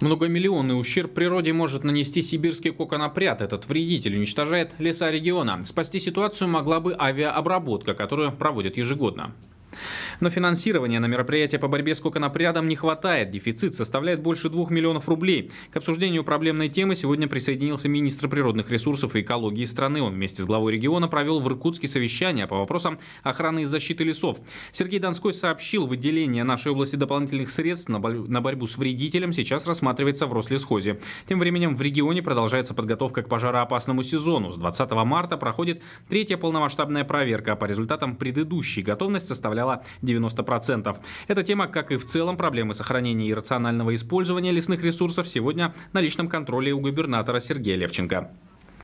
Многомиллионный ущерб природе может нанести сибирский коконопряд. Этот вредитель уничтожает леса региона. Спасти ситуацию могла бы авиаобработка, которую проводят ежегодно. Но финансирования на мероприятия по борьбе с коконопрядом не хватает. Дефицит составляет больше 2 миллионов рублей. К обсуждению проблемной темы сегодня присоединился министр природных ресурсов и экологии страны. Он вместе с главой региона провел в Иркутске совещание по вопросам охраны и защиты лесов. Сергей Донской сообщил, выделение нашей области дополнительных средств на, на борьбу с вредителем сейчас рассматривается в Рослесхозе. Тем временем в регионе продолжается подготовка к пожароопасному сезону. С 20 марта проходит третья полномасштабная проверка. По результатам предыдущей готовность составляла 90%. Эта тема, как и в целом проблемы сохранения и рационального использования лесных ресурсов, сегодня на личном контроле у губернатора Сергея Левченко.